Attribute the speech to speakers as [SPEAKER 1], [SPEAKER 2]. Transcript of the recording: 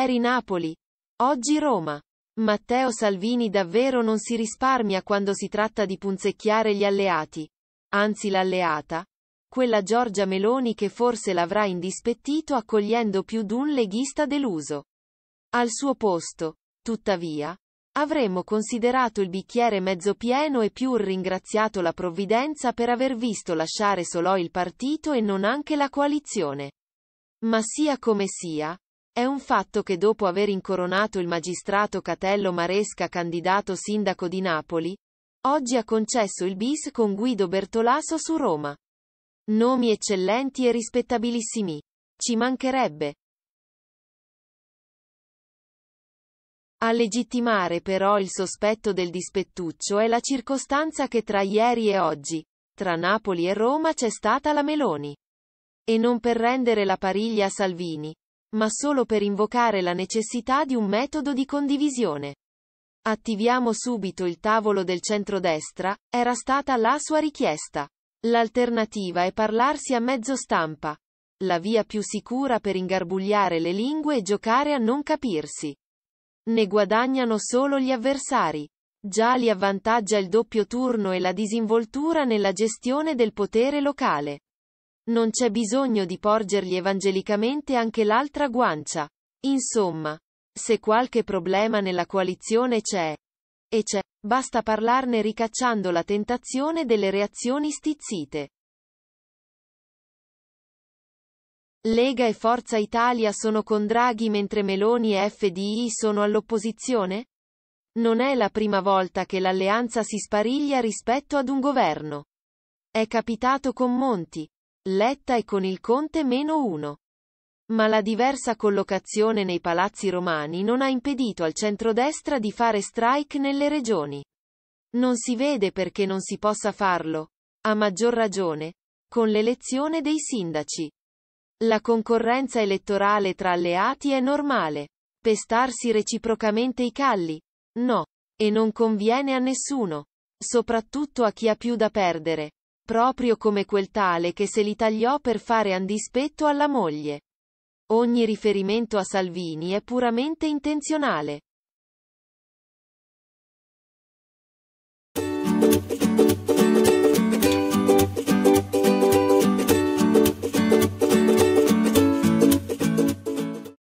[SPEAKER 1] Ieri Napoli. Oggi Roma. Matteo Salvini davvero non si risparmia quando si tratta di punzecchiare gli alleati. Anzi l'alleata. Quella Giorgia Meloni che forse l'avrà indispettito accogliendo più d'un leghista deluso. Al suo posto, tuttavia, avremmo considerato il bicchiere mezzo pieno e più ringraziato la provvidenza per aver visto lasciare solo il partito e non anche la coalizione. Ma sia come sia, è un fatto che dopo aver incoronato il magistrato Catello Maresca candidato sindaco di Napoli, oggi ha concesso il bis con Guido Bertolaso su Roma. Nomi eccellenti e rispettabilissimi. Ci mancherebbe. A legittimare però il sospetto del dispettuccio è la circostanza che tra ieri e oggi, tra Napoli e Roma c'è stata la Meloni. E non per rendere la pariglia a Salvini, ma solo per invocare la necessità di un metodo di condivisione. Attiviamo subito il tavolo del centrodestra, era stata la sua richiesta. L'alternativa è parlarsi a mezzo stampa. La via più sicura per ingarbugliare le lingue e giocare a non capirsi. Ne guadagnano solo gli avversari. Già li avvantaggia il doppio turno e la disinvoltura nella gestione del potere locale. Non c'è bisogno di porgergli evangelicamente anche l'altra guancia. Insomma, se qualche problema nella coalizione c'è, e c'è, basta parlarne ricacciando la tentazione delle reazioni stizzite. Lega e Forza Italia sono con Draghi mentre Meloni e FDI sono all'opposizione? Non è la prima volta che l'alleanza si spariglia rispetto ad un governo. È capitato con Monti, Letta e con il Conte meno 1. Ma la diversa collocazione nei palazzi romani non ha impedito al centrodestra di fare strike nelle regioni. Non si vede perché non si possa farlo, a maggior ragione, con l'elezione dei sindaci. La concorrenza elettorale tra alleati è normale. Pestarsi reciprocamente i calli? No. E non conviene a nessuno. Soprattutto a chi ha più da perdere proprio come quel tale che se li tagliò per fare andispetto alla moglie. Ogni riferimento a Salvini è puramente intenzionale.